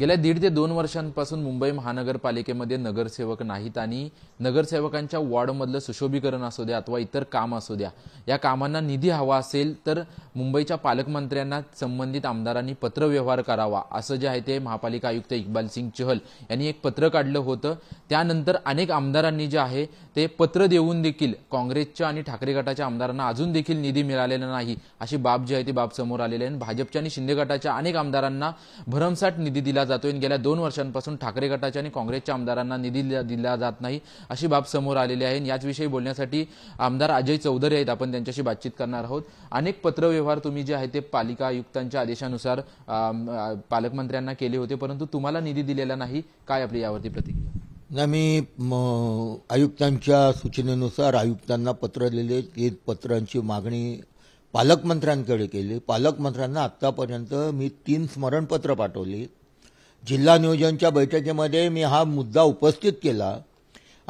गेल्या दीड ते दोन वर्षांपासून मुंबई महानगरपालिकेमध्ये नगरसेवक नाहीत आणि नगरसेवकांच्या वॉर्डमधलं सुशोभीकरण असू द्या अथवा इतर काम असू द्या या कामांना निधी हवा असेल तर मुंबईच्या पालकमंत्र्यांना संबंधित आमदारांनी पत्रव्यवहार करावा असं जे आहे ते महापालिका आयुक्त इक्बाल सिंग चहल यांनी एक पत्र काढलं होतं त्यानंतर अनेक आमदारांनी जे आहे ते पत्र देऊन देखील काँग्रेसच्या आणि ठाकरे गटाच्या आमदारांना अजून देखील निधी मिळालेला नाही अशी बाब जी आहे ती बाब समोर आलेली आहे भाजपच्या आणि शिंदे गटाच्या अनेक आमदारांना भरमसाठ निधी दिला दिला जातो गेल्या दोन वर्षांपासून ठाकरे गटाच्या आणि काँग्रेसच्या आमदारांना निधी दिला जात नाही अशी बाब समोर आलेली आहे याचविषयी बोलण्यासाठी आमदार अजय चौधरी आहेत आपण त्यांच्याशी बातचीत करणार आहोत अनेक पत्रव्यवहार तुम्ही जे आहे ते पालिका आयुक्तांच्या आदेशानुसार पालकमंत्र्यांना केले होते परंतु तुम्हाला निधी दिलेला नाही काय आपली यावरती प्रतिक्रिया ना मी आयुक्तांच्या सूचनेनुसार आयुक्तांना पत्र लिहिले की पत्रांची मागणी पालकमंत्र्यांकडे केली पालकमंत्र्यांना आत्तापर्यंत मी तीन स्मरणपत्र पाठवली जिल्हा नियोजनच्या बैठकीमध्ये मी हा मुद्दा उपस्थित केला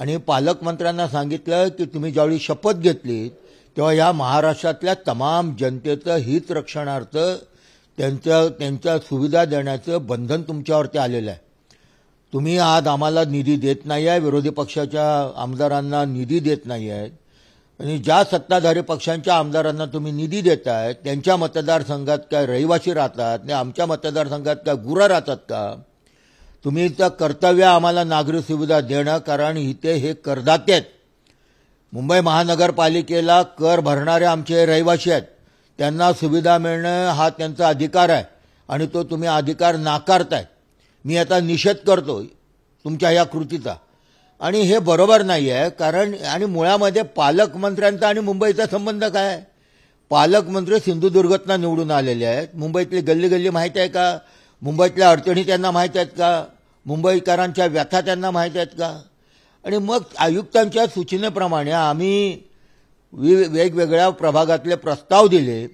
आणि पालकमंत्र्यांना सांगितलं की तुम्ही ज्यावेळी शपथ घेतली तेव्हा या महाराष्ट्रातल्या तमाम जनतेचं हित रक्षणार्थ त्यांच्या त्यांच्या सुविधा देण्याचं बंधन तुमच्यावरती आलेलं आहे तुम्ही आज आम्हाला निधी देत नाही आहे विरोधी पक्षाच्या आमदारांना निधी देत नाही आहेत आणि ज्या सत्ताधारी पक्षांच्या आमदारांना तुम्ही निधी देताय त्यांच्या मतदारसंघात काय रहिवाशी राहतात आणि आमच्या मतदारसंघात काय गुरा राहतात का तुम्ही तर कर्तव्य आम्हाला नागरी सुविधा देणं कारण इथे हे करदाते आहेत मुंबई महानगरपालिकेला कर भरणारे आमचे रहिवासी आहेत त्यांना सुविधा मिळणं हा त्यांचा अधिकार आहे आणि तो तुम्ही अधिकार नाकारताय मी आता निषेध करतो तुमच्या या कृतीचा आणि हे बरोबर नाही आहे कारण आणि मुळामध्ये पालकमंत्र्यांचा आणि मुंबईचा संबंध काय पालकमंत्री सिंधुदुर्गातनं निवडून आलेले आहेत मुंबईतली गल्ली गल्ली माहीत आहे का मुंबईतल्या अडचणी त्यांना माहीत आहेत का मुंबईकरांच्या व्यथा त्यांना माहीत आहेत का आणि मग आयुक्तांच्या सूचनेप्रमाणे आम्ही वेगवेगळ्या प्रभागातले प्रस्ताव दिले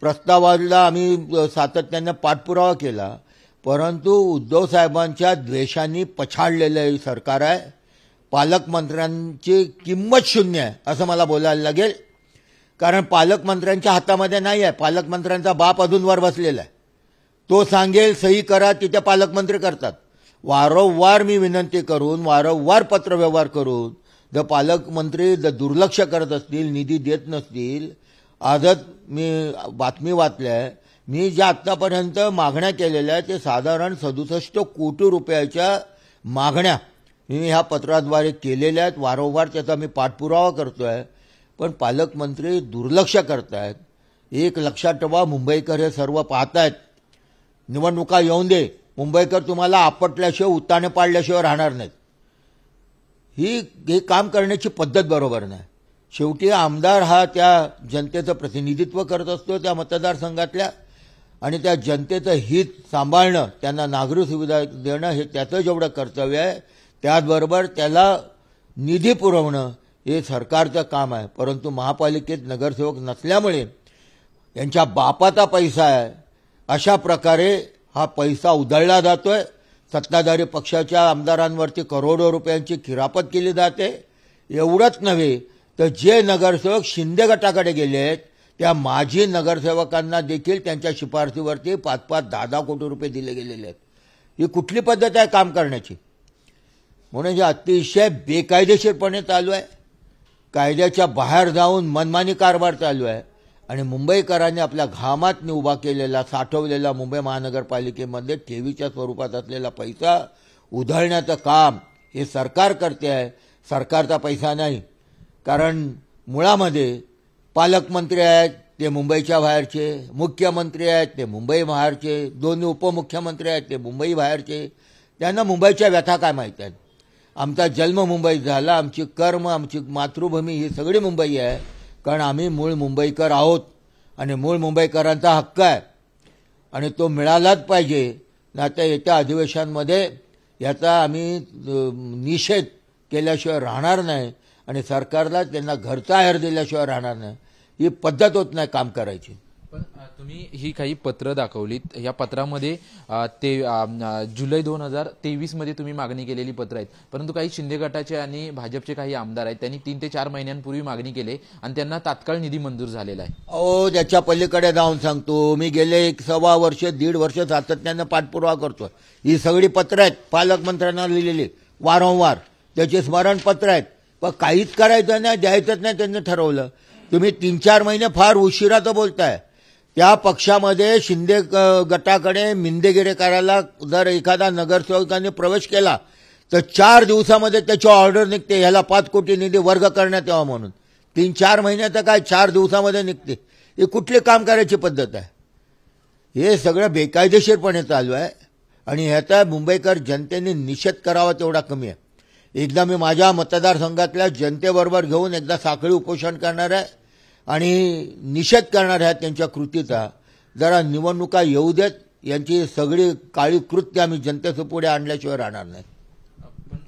प्रस्तावाला आम्ही सातत्याने पाठपुरावा केला परंतु उद्धव साहेबांच्या द्वेषांनी पछाडलेलं सरकार आहे पालकमंत्र्यांची किंमत शून्य आहे असं मला बोलायला लागेल कारण पालकमंत्र्यांच्या हातामध्ये नाही आहे पालकमंत्र्यांचा बाप अजून वर बसलेला आहे तो सांगेल सही करा तिथे पालकमंत्री करतात वारंवार मी विनंती करून वारंवार पत्रव्यवहार करून जर पालकमंत्री जर दुर्लक्ष करत असतील निधी देत नसतील आजच मी बातमी वाचल्या मी ज्या आत्तापर्यंत मागण्या केलेल्या ते साधारण सदुसष्ट कोटी रुपयाच्या मागण्या मी ह्या पत्राद्वारे केलेल्या आहेत वारंवार त्याचा मी पाठपुरावा करतो आहे पण पालकमंत्री दुर्लक्ष करत आहेत एक लक्षात ठेवा मुंबईकर हे सर्व पाहतायत निवडणुका येऊन दे मुंबईकर तुम्हाला आपटल्याशिवाय उत्ताने पाडल्याशिवाय राहणार नाहीत ही हे काम करण्याची पद्धत बरोबर नाही शेवटी आमदार हा त्या जनतेचं प्रतिनिधित्व करत असतो त्या मतदारसंघातल्या आणि त्या जनतेचं हित सांभाळणं त्यांना नागरी सुविधा देणं हे त्याचं जेवढं कर्तव्य आहे त्याचबरोबर त्याला निधी पुरवणं हे सरकारचं काम आहे परंतु महापालिकेत नगरसेवक नसल्यामुळे यांच्या बापाचा पैसा आहे अशा प्रकारे हा पैसा उधळला जातोय सत्ताधारी पक्षाच्या आमदारांवरती करोडो रुपयांची खिरापत केली जाते एवढंच नव्हे तर जे नगरसेवक शिंदे गटाकडे गेले आहेत त्या माजी नगरसेवकांना देखील त्यांच्या शिफारसीवरती पाच पाच दहा दहा कोटी रुपये दिले गेलेले आहेत ही कुठली पद्धत आहे काम करण्याची म्हणून जे अतिशय बेकायदेशीरपणे चालू आहे कायद्याच्या बाहेर जाऊन मनमानी कारभार चालू आहे आणि मुंबईकरांनी आपल्या घामात उभा केलेला साठवलेला मुंबई महानगरपालिकेमध्ये ठेवीच्या स्वरूपात असलेला पैसा उधळण्याचं काम हे सरकार करते आहे सरकारचा पैसा नाही कारण मुळामध्ये पालकमंत्री आहेत ते मुंबईच्या बाहेरचे मुख्यमंत्री आहेत ते मुंबई बाहेरचे दोन्ही उपमुख्यमंत्री आहेत ते मुंबई बाहेरचे त्यांना मुंबईच्या व्यथा काय माहीत आहेत आमचा जन्म मुंबईत झाला आमची कर्म आमची मातृभूमी ही सगळी मुंबई आहे कारण आम्ही मूळ मुंबईकर आहोत आणि मूळ मुंबईकरांचा हक्क आहे आणि तो मिळालाच पाहिजे आता येत्या अधिवेशनामध्ये याचा आम्ही निषेध केल्याशिवाय राहणार नाही आणि सरकारला त्यांना घरचा आहेर दिल्याशिवाय राहणार नाही ही पद्धत होत नाही काम करायची तुम्ही ही काही पत्र दाखवलीत या पत्रामध्ये ते जुलै दोन हजार तेवीस मध्ये तुम्ही मागणी केलेली पत्र आहेत परंतु काही शिंदे गटाचे आणि भाजपचे काही आमदार आहेत त्यांनी तीन ते चार महिन्यांपूर्वी मागणी केली आणि त्यांना तात्काळ निधी मंजूर झालेला आहे अहो ज्याच्या पलीकडे जाऊन सांगतो मी गेले एक सव्वा वर्ष दीड वर्ष सातत्यानं पाठपुरावा करतो ही सगळी पत्र आहेत पालकमंत्र्यांना लिहिलेली वारंवार त्याचे स्मरणपत्र आहेत पण काहीच करायचं नाही द्यायचंच नाही त्यांनी ठरवलं तुम्ही तीन चार महिने फार उशिरा बोलताय या पक्षामध्ये शिंदे गटाकडे करायला जर एखादा नगरसेवकाने प्रवेश केला तर चार दिवसामध्ये त्याची ऑर्डर निघते ह्याला पाच कोटी निधी वर्ग करण्यात यावा म्हणून तीन चार महिने तर काय चार दिवसामध्ये निघते ही कुठली काम करायची पद्धत आहे हे सगळं बेकायदेशीरपणे चालू आहे आणि ह्याचा मुंबईकर जनतेने निषेध करावा तेवढा कमी आहे एकदा मी माझ्या मतदारसंघातल्या जनतेबरोबर घेऊन एकदा साखळी उपोषण करणार आहे आणि निषेध करणाऱ्या त्यांच्या कृतीचा जरा निवडणुका येऊ देत यांची सगळी काळी कृत्य आम्ही जनतेसमोर पुढे आणल्याशिवाय राहणार नाही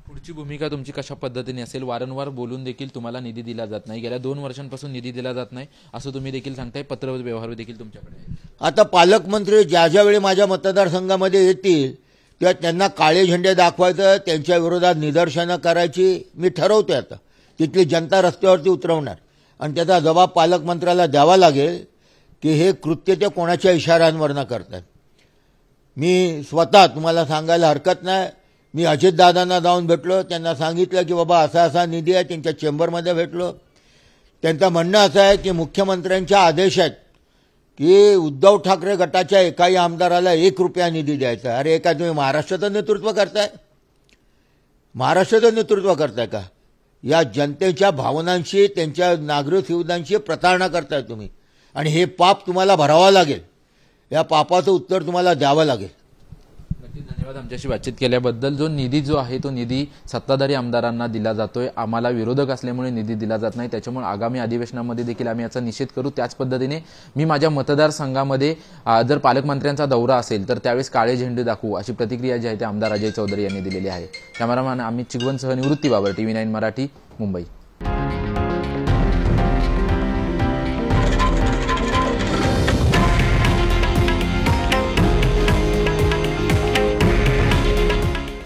पुढची भूमिका तुमची कशा पद्धतीने असेल वारंवार बोलून देखील तुम्हाला निधी दिला जात नाही गेल्या दोन वर्षांपासून निधी दिला जात नाही असं तुम्ही देखील सांगताय पत्र व्यवहार देखील तुमच्याकडे आता पालकमंत्री ज्या ज्यावेळी माझ्या मतदारसंघामध्ये येतील तेव्हा त्यांना काळे झेंडे दाखवायचं त्यांच्या विरोधात निदर्शनं करायची मी ठरवते आता तिथली जनता रस्त्यावरती उतरवणार आणि त्याचा जबाब पालकमंत्र्याला द्यावा लागेल की हे कृत्य ते कोणाच्या इशाऱ्यांवरनं करतात मी स्वतः तुम्हाला सांगायला हरकत नाही मी अजितदादांना जाऊन भेटलो त्यांना सांगितलं की बाबा असा असा निधी आहे त्यांच्या चेंबरमध्ये भेटलो त्यांचं म्हणणं असं आहे की मुख्यमंत्र्यांच्या आदेश आहेत की उद्धव ठाकरे गटाच्या एकाही आमदाराला एक रुपया निधी द्यायचा अरे एका तुम्ही महाराष्ट्राचं नेतृत्व करताय महाराष्ट्राचं नेतृत्व करताय का या जनतेच्या भावनांशी त्यांच्या नागरिक सुविधांशी प्रतारणा करताय तुम्ही आणि हे पाप तुम्हाला भरावं लागेल या पापाचं उत्तर तुम्हाला द्यावं लागेल धन्यवाद आमच्याशी बातचीत केल्याबद्दल जो निधी जो आहे तो निधी सत्ताधारी आमदारांना दिला जातोय आम्हाला विरोधक असल्यामुळे निधी दिला जात नाही त्याच्यामुळे आगामी अधिवेशनामध्ये देखील आम्ही याचा निषेध करू त्याच पद्धतीने मी माझ्या मतदारसंघामध्ये जर पालकमंत्र्यांचा दौरा असेल तर त्यावेळेस काळे झेंडे दाखवू अशी प्रतिक्रिया जी आहे ते आमदार अजय चौधरी यांनी दिलेली आहे कॅमेरामॅन अमित चिगवनसह निवृत्ती बाबर टीव्ही नाईन मराठी मुंबई